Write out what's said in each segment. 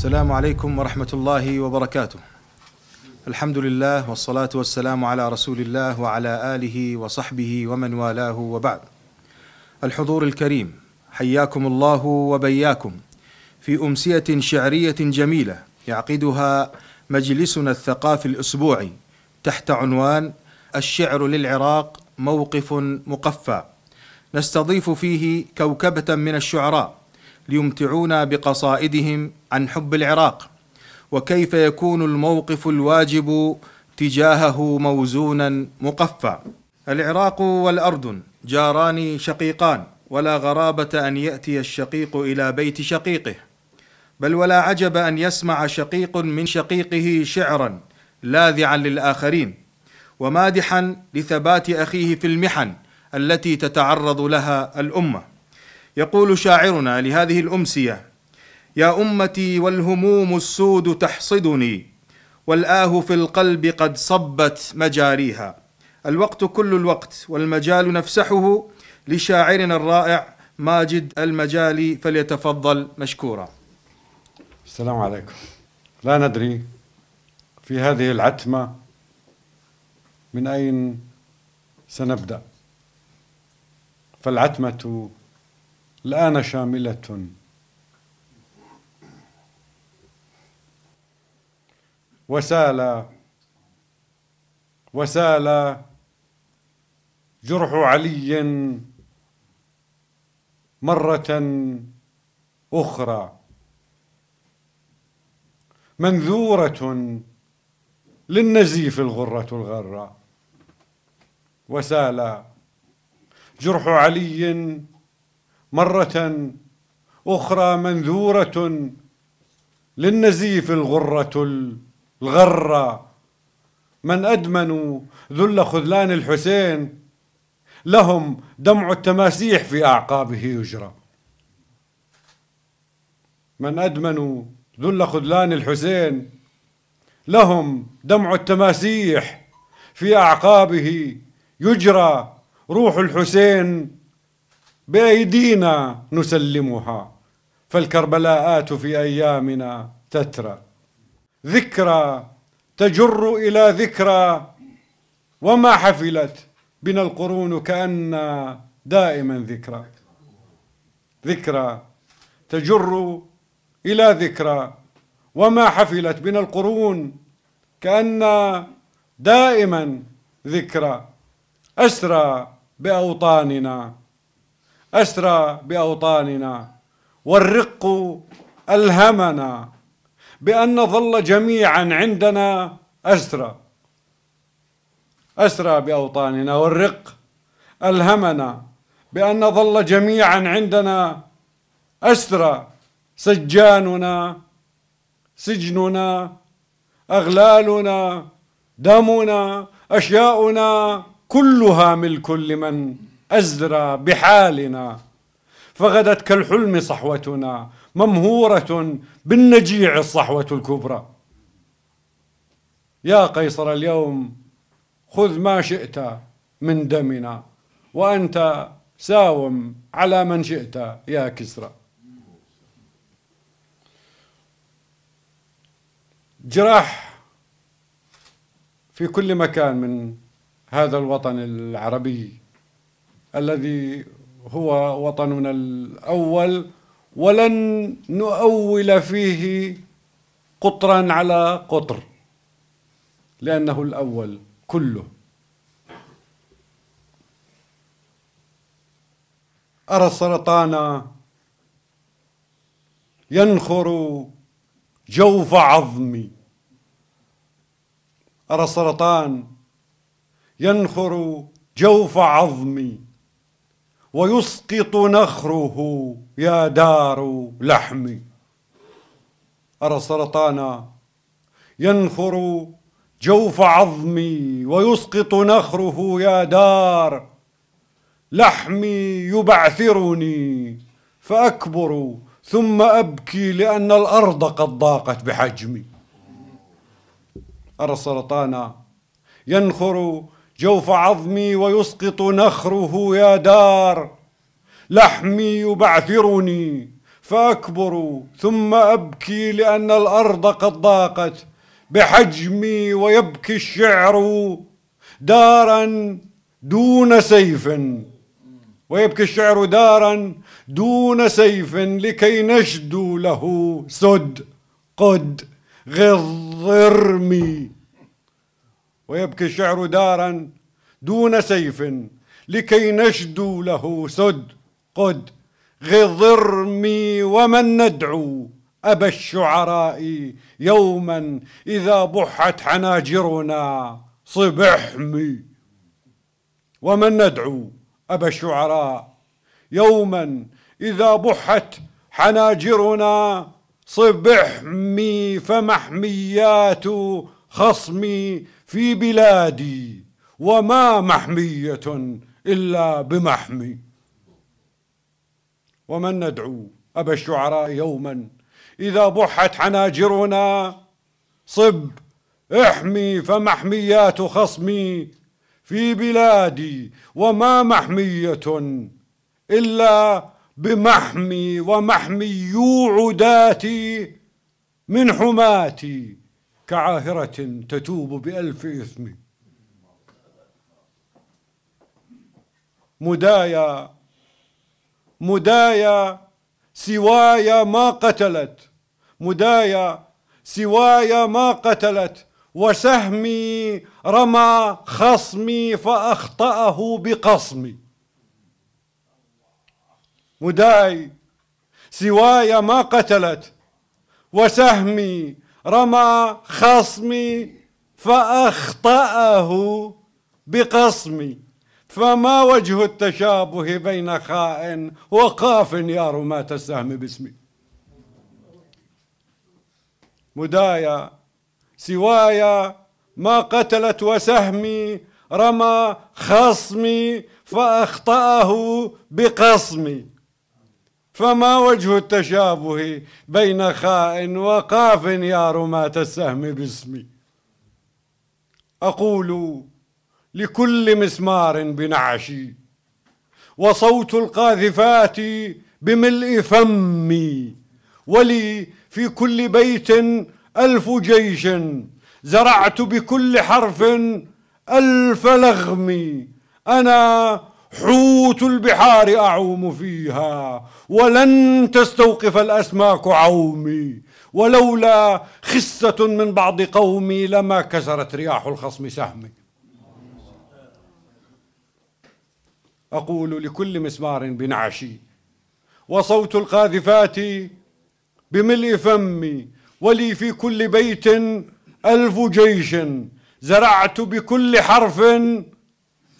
السلام عليكم ورحمة الله وبركاته. الحمد لله والصلاة والسلام على رسول الله وعلى آله وصحبه ومن والاه وبعد. الحضور الكريم حياكم الله وبياكم في أمسية شعرية جميلة يعقدها مجلسنا الثقافي الأسبوعي تحت عنوان الشعر للعراق موقف مقفى. نستضيف فيه كوكبة من الشعراء ليمتعونا بقصائدهم عن حب العراق وكيف يكون الموقف الواجب تجاهه موزونا مقفى العراق والاردن جاران شقيقان ولا غرابه ان ياتي الشقيق الى بيت شقيقه بل ولا عجب ان يسمع شقيق من شقيقه شعرا لاذعا للاخرين ومادحا لثبات اخيه في المحن التي تتعرض لها الامه يقول شاعرنا لهذه الامسيه يا امتي والهموم السود تحصدني والاه في القلب قد صبت مجاريها الوقت كل الوقت والمجال نفسحه لشاعرنا الرائع ماجد المجالي فليتفضل مشكورا السلام عليكم لا ندري في هذه العتمه من اين سنبدا فالعتمه الآن شاملة وسال وسال جرح علي مرة أخرى منذورة للنزيف الغرة الغرة وسال جرح علي مرة أخرى منذورة للنزيف الغرة الغرة من أدمنوا ذل خذلان الحسين لهم دمع التماسيح في أعقابه يجرى من أدمنوا ذل خذلان الحسين لهم دمع التماسيح في أعقابه يجرى روح الحسين بايدينا نسلمها فالكربلاءات في ايامنا تترى ذكرى تجر الى ذكرى وما حفلت بنا القرون كأن دائما ذكرى ذكرى تجر إلى ذكرى وما حفلت بنا القرون كأن دائما ذكرى أسرى بأوطاننا أسرى بأوطاننا والرق ألهمنا بأن نظل جميعا عندنا أسرى أسرى بأوطاننا والرق ألهمنا بأن نظل جميعا عندنا أسرى سجاننا سجننا أغلالنا دمنا أشياؤنا كلها ملك لمن أزرى بحالنا فغدت كالحلم صحوتنا ممهورة بالنجيع الصحوة الكبرى يا قيصر اليوم خذ ما شئت من دمنا وأنت ساوم على من شئت يا كسرى جراح في كل مكان من هذا الوطن العربي الذي هو وطننا الأول ولن نؤول فيه قطرا على قطر لأنه الأول كله أرى السرطان ينخر جوف عظمي أرى السرطان ينخر جوف عظمي ويسقط نخره يا دار لحمي أرى سرطانا ينخر جوف عظمي ويسقط نخره يا دار لحمي يبعثرني فأكبر ثم أبكي لأن الأرض قد ضاقت بحجمي أرى السرطان ينخر جوف عظمي ويسقط نخره يا دار لحمي يبعثرني فأكبر ثم أبكي لأن الأرض قد ضاقت بحجمي ويبكي الشعر دارا دون سيف ويبكي الشعر دارا دون سيف لكي نشدو له سد قد غض ارمي ويبكي الشعر دارا دون سيف لكي نشدو له سد قد غضرمي ومن ندعو أبا الشعراء يوما إذا بحت حناجرنا صبحمي ومن ندعو أبا الشعراء يوما إذا بحت حناجرنا صبحمي فمحميات خصمي في بلادي وما محمية إلا بمحمي ومن ندعو أبا الشعراء يوما إذا بحت حناجرنا صب احمي فمحميات خصمي في بلادي وما محمية إلا بمحمي ومحميو عداتي من حماتي كعاهرة تتوب بألف إثم مدايا مدايا سوايا ما قتلت مدايا سوايا ما قتلت وسهمي رمى خصمي فأخطأه بقصمي مداي سوايا ما قتلت وسهمي رمى خصمي فأخطأه بقصمي فما وجه التشابه بين خاء وقاف يا رماة السهم باسمي مدايا سوايا ما قتلت وسهمي رمى خصمي فأخطأه بقصمي فما وجه التشابه بين خاء وقاف يا رماة السهم باسمي أقول لكل مسمار بنعشي وصوت القاذفات بملء فمي ولي في كل بيت ألف جيش زرعت بكل حرف ألف لغم أنا حوت البحار أعوم فيها ولن تستوقف الأسماك عومي ولولا خسة من بعض قومي لما كسرت رياح الخصم سهمي أقول لكل مسمار بنعشي وصوت القاذفات بملء فمي ولي في كل بيت ألف جيش زرعت بكل حرف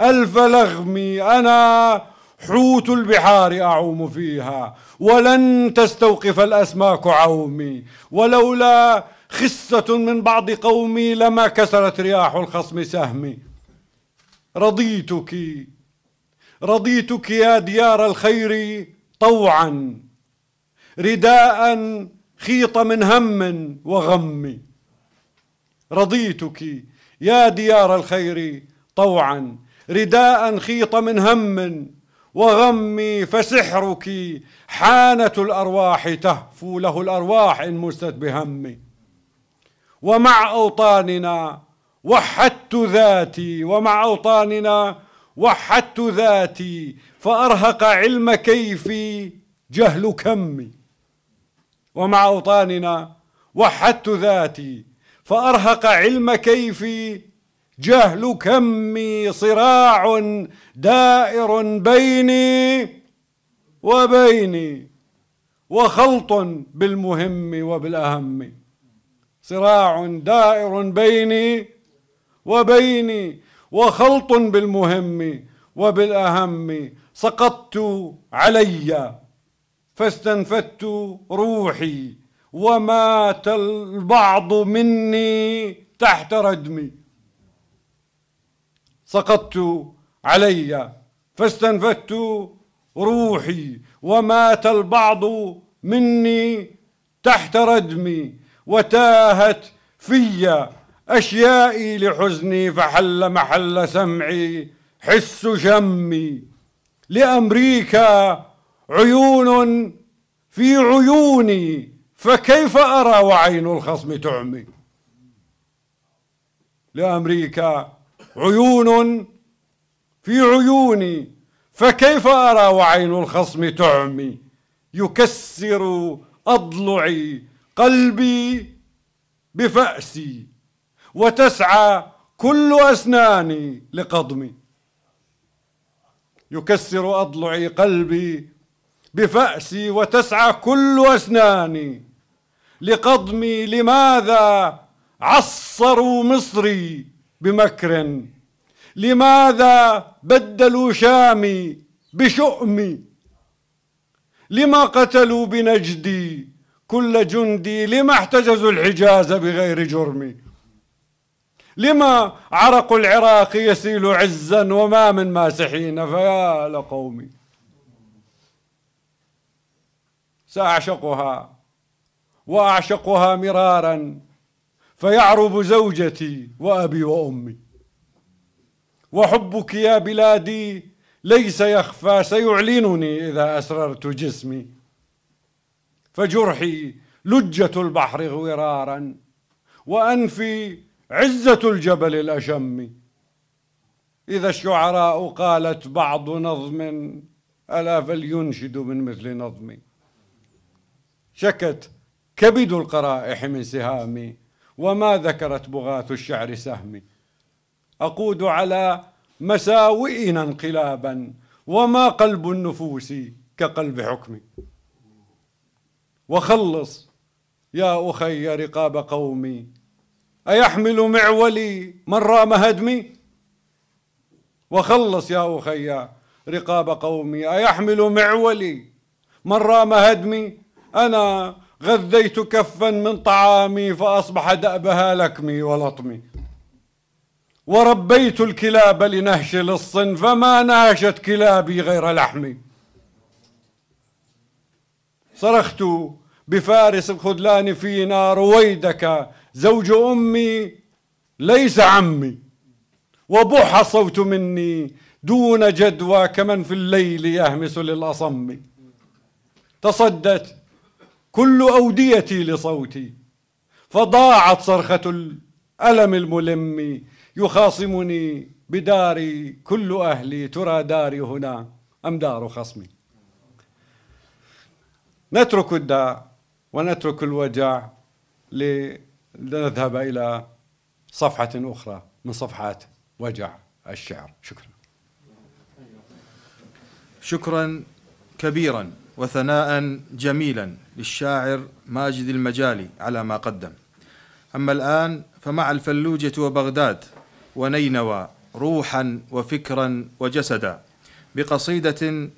ألف لغم أنا حوت البحار أعوم فيها ولن تستوقف الأسماك عومي ولولا خسة من بعض قومي لما كسرت رياح الخصم سهمي رضيتك رضيتك يا ديار الخير طوعا رداء خيط من هم وغم رضيتك يا ديار الخير طوعا رداء خيط من هم وغمي فسحرك حانة الأرواح تهفو له الأرواح إن مست بهمي ومع أوطاننا وحدت ذاتي ومع أوطاننا وحدت ذاتي فأرهق علم كيفي جهل كمي ومع أوطاننا وحدت ذاتي فأرهق علم كيفي جهل كمي صراع دائر بيني وبيني وخلط بالمهم وبالاهم صراع دائر بيني وبيني وخلط بالمهم وبالاهم سقطت علي فاستنفدت روحي ومات البعض مني تحت ردمي سقطت علي فاستنفدت روحي ومات البعض مني تحت ردمي وتاهت في أشيائي لحزني فحل محل سمعي حس شمي لأمريكا عيون في عيوني فكيف أرى وعين الخصم تعمي لأمريكا عيون في عيوني فكيف أرى وعين الخصم تعمي يكسر أضلعي قلبي بفأسي وتسعى كل أسناني لقضمي يكسر أضلعي قلبي بفأسي وتسعى كل أسناني لقضمي لماذا عصروا مصري بمكر لماذا بدلوا شامي بشؤمي لما قتلوا بنجدي كل جندي لما احتجزوا الحجاز بغير جرمي لما عرق العراق يسيل عزا وما من ماسحين فيا لقومي ساعشقها واعشقها مرارا فيعرب زوجتي وأبي وأمي وحبك يا بلادي ليس يخفى سيعلنني إذا أسررت جسمي فجرحي لجة البحر غرارا وأنفي عزة الجبل الأشم إذا الشعراء قالت بعض نظم ألا فلينشد من مثل نظمي شكت كبد القرائح من سهامي وما ذكرت بغاة الشعر سهمي أقود على مساوئنا انقلابا وما قلب النفوس كقلب حكمي وخلص يا أخي رقاب قومي أيحمل معولي من رام هدمي وخلص يا أخي رقاب قومي أيحمل معولي من رام هدمي أنا غذيت كفا من طعامي فأصبح دأبها لكمي ولطمي وربيت الكلاب لنهش للصن فما نهشت كلابي غير لحمي صرخت بفارس الخذلان فينا رويدك زوج أمي ليس عمي وبح صوت مني دون جدوى كمن في الليل يهمس للأصم تصدت كل أوديتي لصوتي فضاعت صرخة الألم الملم يخاصمني بداري كل أهلي ترى داري هنا أم دار خصمي نترك الداع ونترك الوجع لنذهب إلى صفحة أخرى من صفحات وجع الشعر شكرا شكرا كبيرا وثناء جميلا للشاعر ماجد المجالي على ما قدم أما الآن فمع الفلوجة وبغداد ونينوى روحا وفكرا وجسدا بقصيدة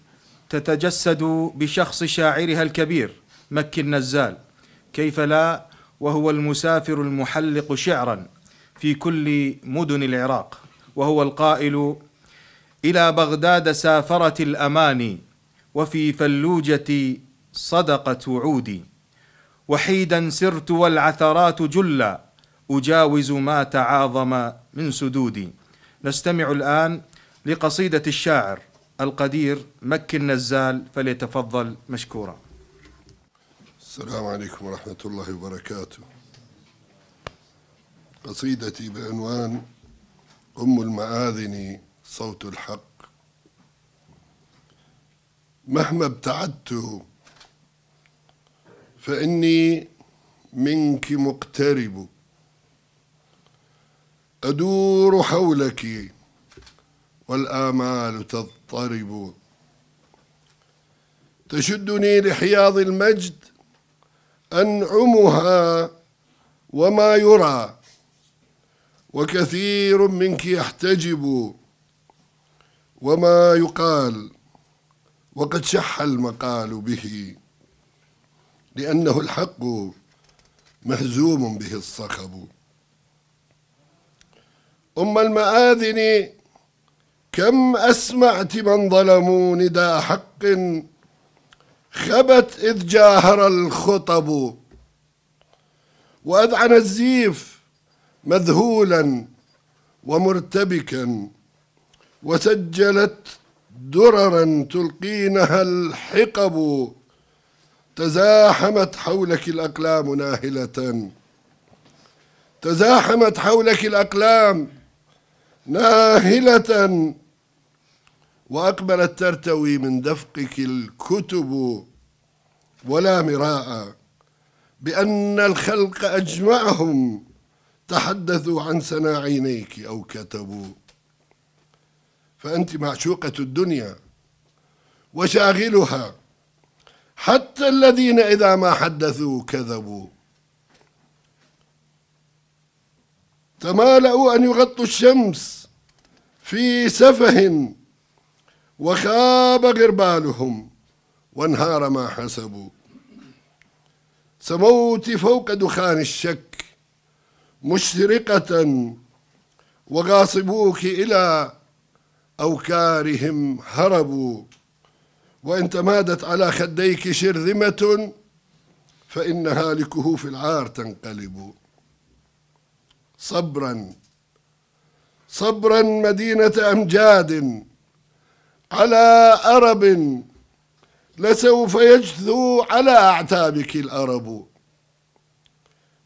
تتجسد بشخص شاعرها الكبير مكي النزال كيف لا وهو المسافر المحلق شعرا في كل مدن العراق وهو القائل إلى بغداد سافرت الأماني وفي فلوجتي صدقة عودي وحيدا سرت والعثرات جلا أجاوز ما تعاظم من سدودي نستمع الآن لقصيدة الشاعر القدير مكي النزال فليتفضل مشكورا السلام عليكم ورحمة الله وبركاته قصيدتي بعنوان أم المآذن صوت الحق مهما ابتعدت فاني منك مقترب ادور حولك والامال تضطرب تشدني لحياض المجد انعمها وما يرى وكثير منك يحتجب وما يقال وقد شح المقال به لأنه الحق مهزوم به الصخب أم المآذن كم أسمعت من ظلموا نداء حق خبت إذ جاهر الخطب وأذعن الزيف مذهولا ومرتبكا وسجلت دررا تلقينها الحقب تزاحمت حولك الأقلام ناهلة تزاحمت حولك الأقلام ناهلة وأقبلت ترتوي من دفقك الكتب ولا مراء بأن الخلق أجمعهم تحدثوا عن سنا عينيك أو كتبوا فأنت معشوقة الدنيا وشاغلها حتى الذين إذا ما حدثوا كذبوا تمالأوا أن يغطوا الشمس في سفه وخاب غربالهم وانهار ما حسبوا سموت فوق دخان الشك مشرقة وغاصبوك إلى أوكارهم هربوا وإن تمادت على خديك شرذمة فإنها لكهوف العار تنقلب صبرا صبرا مدينة أمجاد على أرب لسوف يجثو على أعتابك الأرب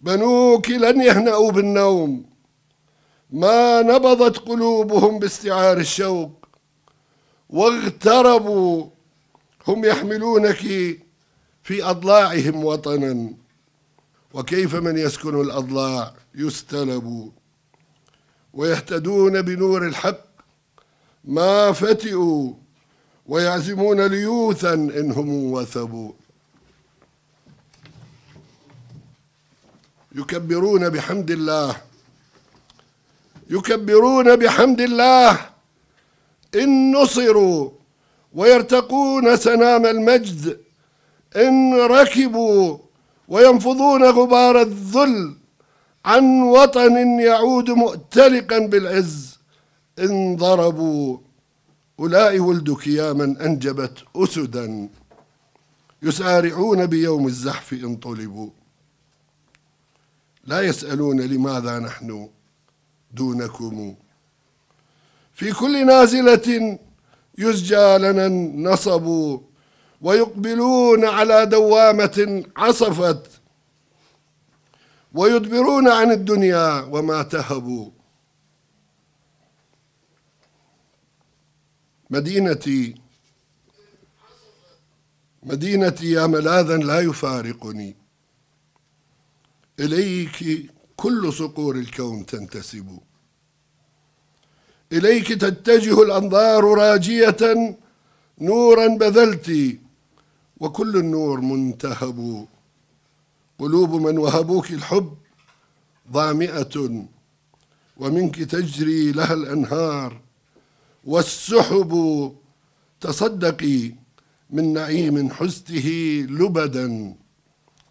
بنوك لن يهنأوا بالنوم ما نبضت قلوبهم باستعار الشوق واغتربوا هم يحملونك في أضلاعهم وطنا وكيف من يسكن الأضلاع يستلب ويهتدون بنور الحق ما فتئوا ويعزمون ليوثا إنهم وثبوا يكبرون بحمد الله يكبرون بحمد الله إن نصروا ويرتقون سنام المجد إن ركبوا وينفضون غبار الذل عن وطن يعود مؤتلقا بالعز إن ضربوا أولاء ولدك يا من أنجبت أسدا يسارعون بيوم الزحف إن طلبوا لا يسألون لماذا نحن دونكم في كل نازلة يزجى لنا النصب ويقبلون على دوامة عصفت ويدبرون عن الدنيا وما تهبوا مدينتي مدينتي يا ملاذا لا يفارقني إليك كل صقور الكون تنتسب إليك تتجه الأنظار راجية نورا بذلت وكل النور منتهب قلوب من وهبوك الحب ظامئة ومنك تجري لها الأنهار والسحب تصدقي من نعيم حزته لبدا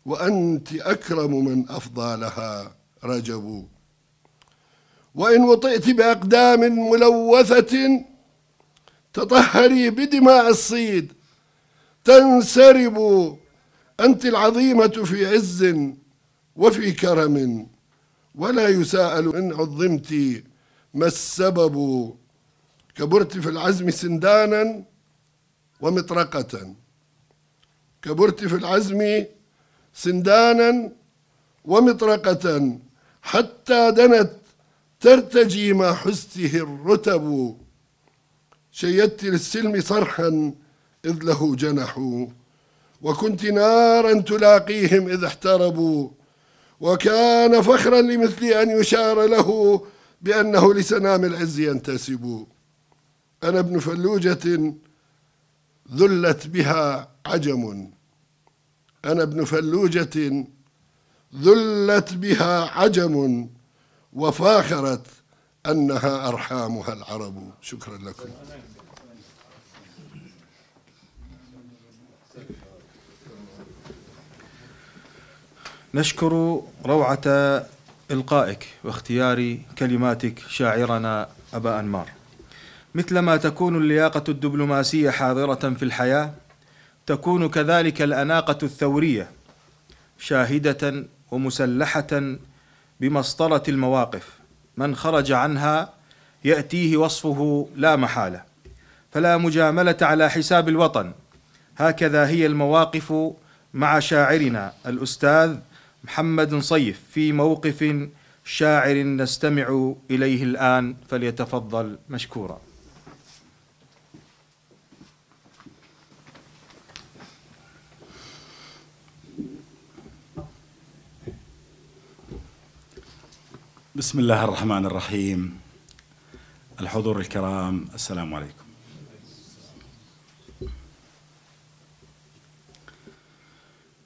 وأنت أكرم من أفضى لها رجب وإن وطئت بأقدام ملوثة تطهري بدماء الصيد تنسرب أنت العظيمة في عز وفي كرم ولا يساءل إن عظمت ما السبب كبرت في العزم سندانا ومطرقة كبرت في العزم سندانا ومطرقة حتى دنت ترتجي ما حسته الرتب شيدت للسلم صرحا إذ له جنحوا وكنت نارا تلاقيهم إذ احتربوا وكان فخرا لمثلي أن يشار له بأنه لسنام العز ينتسب أنا ابن فلوجة ذلت بها عجم أنا ابن فلوجة ذلت بها عجم وفاخرت أنها أرحامها العرب شكرا لكم نشكر روعة إلقائك واختيار كلماتك شاعرنا أبا أنمار مثلما تكون اللياقة الدبلوماسية حاضرة في الحياة تكون كذلك الأناقة الثورية شاهدة ومسلحه بمسطره المواقف من خرج عنها ياتيه وصفه لا محاله فلا مجامله على حساب الوطن هكذا هي المواقف مع شاعرنا الاستاذ محمد صيف في موقف شاعر نستمع اليه الان فليتفضل مشكورا بسم الله الرحمن الرحيم الحضور الكرام السلام عليكم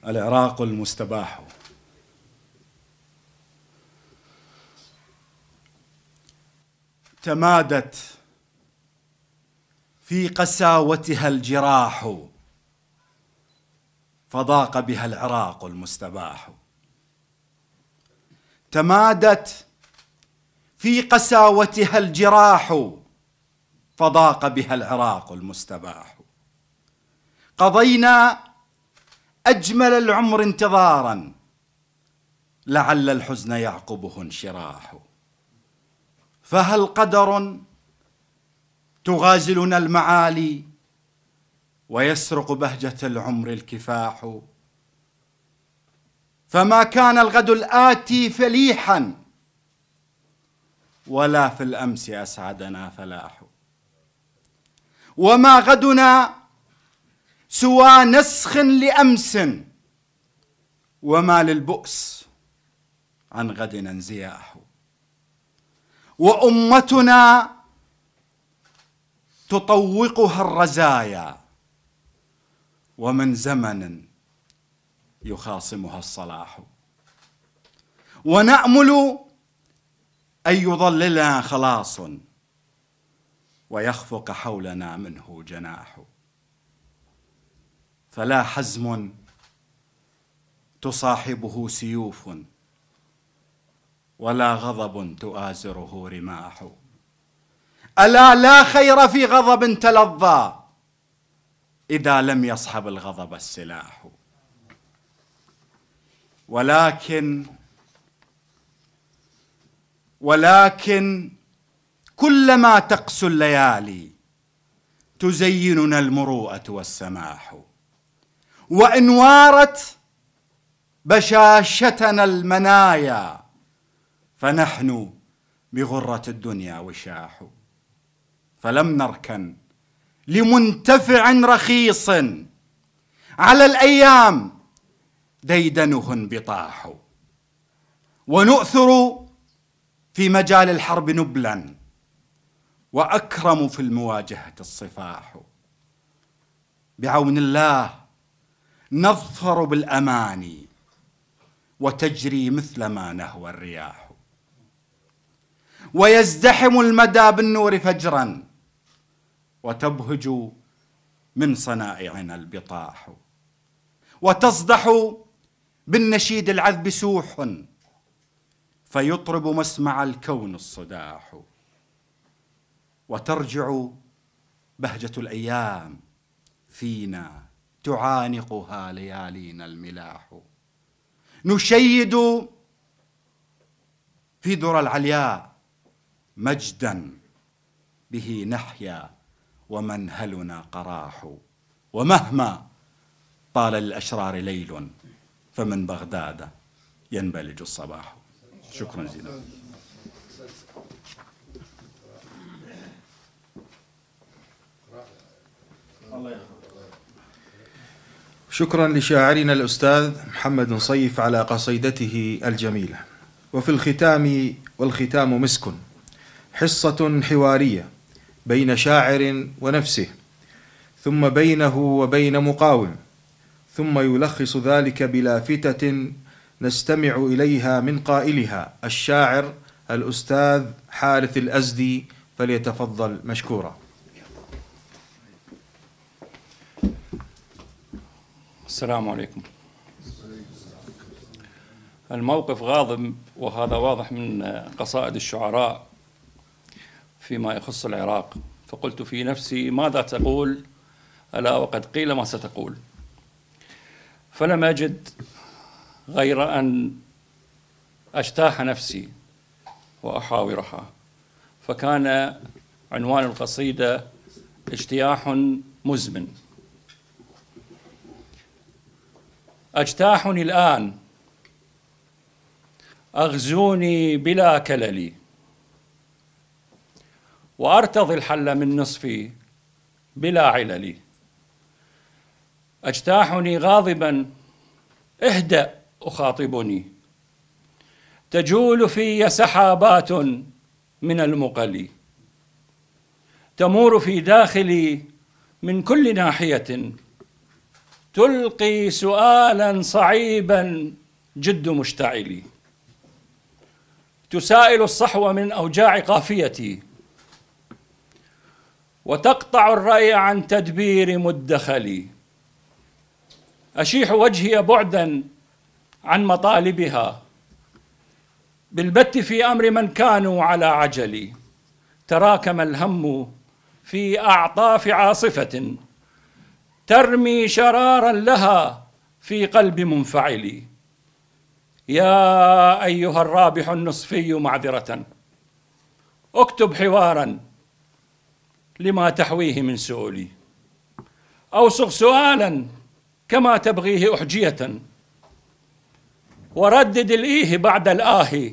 العراق المستباح تمادت في قساوتها الجراح فضاق بها العراق المستباح تمادت في قساوتها الجراح فضاق بها العراق المستباح قضينا اجمل العمر انتظارا لعل الحزن يعقبه انشراح فهل قدر تغازلنا المعالي ويسرق بهجه العمر الكفاح فما كان الغد الاتي فليحا ولا في الامس اسعدنا فلاح وما غدنا سوى نسخ لامس وما للبؤس عن غدنا انزياح وامتنا تطوقها الرزايا ومن زمن يخاصمها الصلاح ونامل أن يضللنا خلاص ويخفق حولنا منه جناح فلا حزم تصاحبه سيوف ولا غضب تؤازره رماح الا لا خير في غضب تلظى اذا لم يصحب الغضب السلاح ولكن ولكن كلما تقسو الليالي تزيننا المروءه والسماح وان وارت بشاشتنا المنايا فنحن بغره الدنيا وشاح فلم نركن لمنتفع رخيص على الايام ديدنه انبطاح ونؤثر في مجال الحرب نبلا واكرم في المواجهه الصفاح بعون الله نظفر بالاماني وتجري مثلما نهوى الرياح ويزدحم المدى بالنور فجرا وتبهج من صنائعنا البطاح وتصدح بالنشيد العذب سوح فيطرب مسمع الكون الصداح وترجع بهجة الأيام فينا تعانقها ليالينا الملاح نشيد في درى العلياء مجدا به نحيا ومنهلنا قراح ومهما طال للأشرار ليل فمن بغداد ينبلج الصباح شكرا جزيلا شكرا لشاعرنا الأستاذ محمد صيف على قصيدته الجميلة وفي الختام والختام مسك حصة حوارية بين شاعر ونفسه ثم بينه وبين مقاوم ثم يلخص ذلك بلافتة نستمع إليها من قائلها الشاعر الأستاذ حارث الأزدي فليتفضل مشكورا السلام عليكم الموقف غاضب وهذا واضح من قصائد الشعراء فيما يخص العراق فقلت في نفسي ماذا تقول ألا وقد قيل ما ستقول فلم أجد غير أن أجتاح نفسي وأحاورها فكان عنوان القصيدة اجتياح مزمن أجتاحني الآن أغزوني بلا كللي وأرتضي الحل من نصفي بلا عللي أجتاحني غاضبا اهدأ أخاطبني تجول في سحابات من المقل تمور في داخلي من كل ناحية تلقي سؤالا صعيبا جد مشتعلي تسائل الصحو من أوجاع قافيتي وتقطع الرأي عن تدبير مدخلي أشيح وجهي بعدا عن مطالبها بالبت في امر من كانوا على عجل تراكم الهم في اعطاف عاصفه ترمي شرارا لها في قلب منفعل يا ايها الرابح النصفي معذره اكتب حوارا لما تحويه من سؤلي اوصغ سؤالا كما تبغيه احجيه وردد الإيه بعد الآه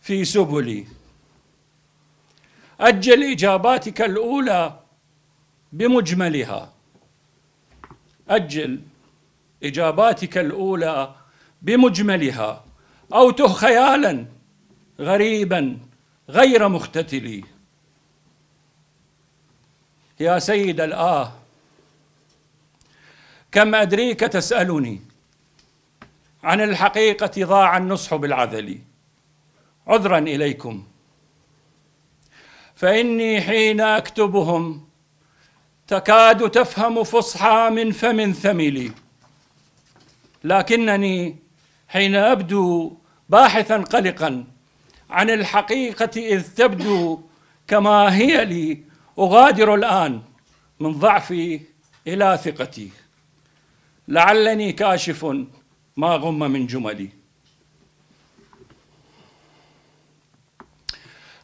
في سبلي أجل إجاباتك الأولى بمجملها أجل إجاباتك الأولى بمجملها أو ته خيالا غريبا غير مختتلي يا سيد الآه كم أدريك تسألني عن الحقيقة ضاع النصح بالعذل عذرا إليكم فإني حين أكتبهم تكاد تفهم فصحى من فم ثملي لكنني حين أبدو باحثا قلقا عن الحقيقة إذ تبدو كما هي لي أغادر الآن من ضعفي إلى ثقتي لعلني كاشف ما غم من جملي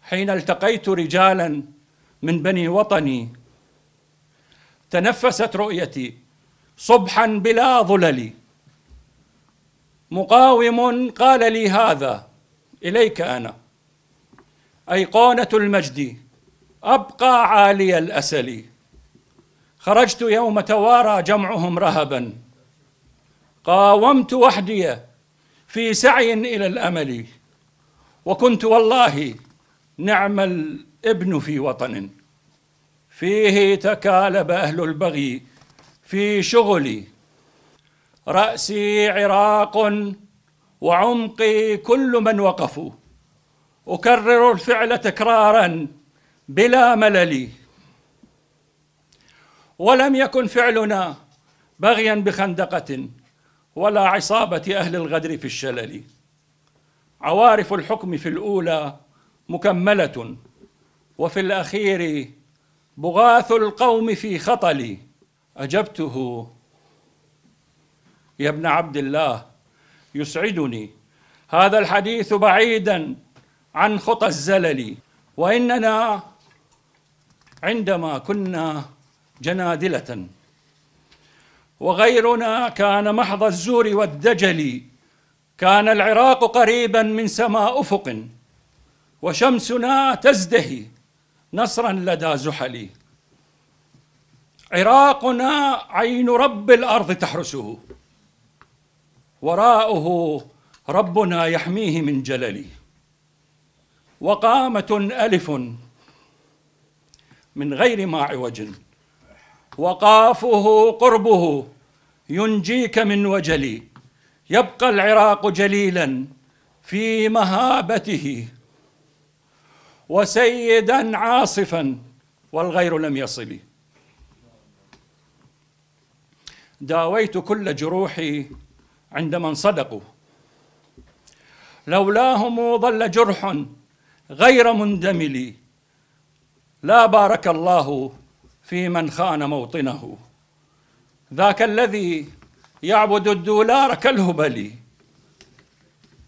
حين التقيت رجالا من بني وطني تنفست رؤيتي صبحا بلا ظلل مقاوم قال لي هذا اليك انا ايقونه المجد ابقى عالي الاسل خرجت يوم توارى جمعهم رهبا قاومت وحدي في سعي إلى الأمل وكنت والله نعم الابن في وطن فيه تكالب أهل البغي في شغلي رأسي عراق وعمقي كل من وقفوا أكرر الفعل تكرارا بلا ملل ولم يكن فعلنا بغيا بخندقة ولا عصابة أهل الغدر في الشلل عوارف الحكم في الأولى مكملة وفي الأخير بغاث القوم في خطل أجبته يا ابن عبد الله يسعدني هذا الحديث بعيدا عن خطى الزلل وإننا عندما كنا جنادلة وغيرنا كان محض الزور والدجل كان العراق قريبا من سماء افق وشمسنا تزدهي نصرا لدى زحل عراقنا عين رب الارض تحرسه وراءه ربنا يحميه من جلل وقامه الف من غير ما عوج وقافه قربه ينجيك من وجلي يبقى العراق جليلا في مهابته وسيدا عاصفا والغير لم يصلي داويت كل جروحي عند من صدقوا لولاهم ظل جرح غير مندمل لا بارك الله في من خان موطنه ذاك الذي يعبد الدولار كالهبل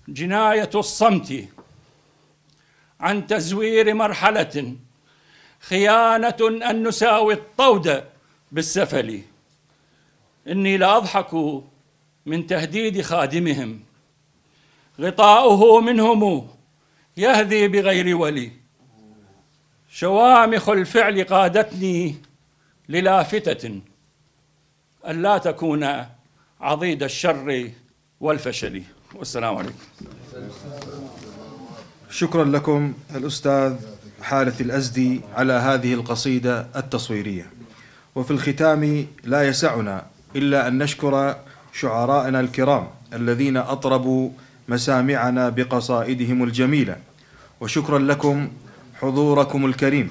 جناية الصمت عن تزوير مرحلة خيانة أن نساوي الطود بالسفل إني لأضحك من تهديد خادمهم غطاؤه منهم يهذي بغير ولي شوامخ الفعل قادتني للافتة ألا تكون عضيد الشر والفشل والسلام عليكم شكرا لكم الأستاذ حارث الأزدي على هذه القصيدة التصويرية وفي الختام لا يسعنا إلا أن نشكر شعراءنا الكرام الذين أطربوا مسامعنا بقصائدهم الجميلة وشكرا لكم حضوركم الكريم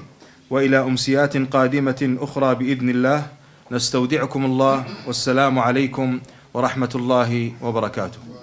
والى امسيات قادمه اخرى باذن الله نستودعكم الله والسلام عليكم ورحمه الله وبركاته